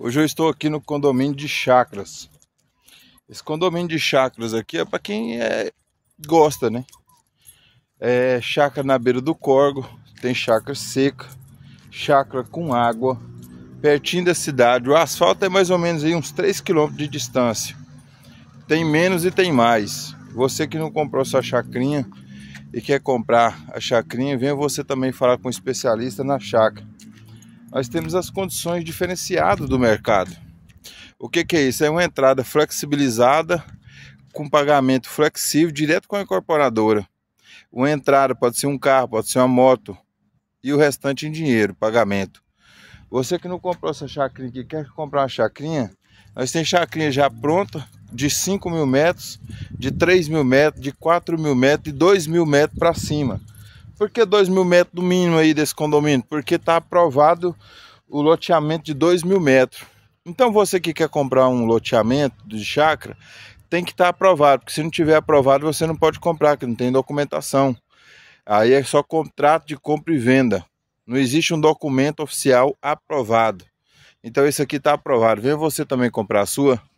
Hoje eu estou aqui no condomínio de chacras. Esse condomínio de chacras aqui é para quem é, gosta, né? É chácara na beira do corgo, tem chácara seca, chácara com água, pertinho da cidade. O asfalto é mais ou menos aí uns 3 km de distância. Tem menos e tem mais. Você que não comprou sua chacrinha e quer comprar a chacrinha, venha você também falar com um especialista na chácara nós temos as condições diferenciadas do mercado. O que, que é isso? É uma entrada flexibilizada com pagamento flexível direto com a incorporadora. Uma entrada pode ser um carro, pode ser uma moto e o restante em dinheiro, pagamento. Você que não comprou essa chacrinha aqui, quer comprar uma chacrinha? Nós tem chacrinha já pronta de 5 mil metros, de 3 mil metros, de 4 mil metros, e 2 mil metros para cima. Por que 2 mil metros do mínimo aí desse condomínio? Porque está aprovado o loteamento de 2 mil metros. Então você que quer comprar um loteamento de chácara, tem que estar tá aprovado, porque se não tiver aprovado você não pode comprar, que não tem documentação. Aí é só contrato de compra e venda. Não existe um documento oficial aprovado. Então esse aqui está aprovado. Vem você também comprar a sua.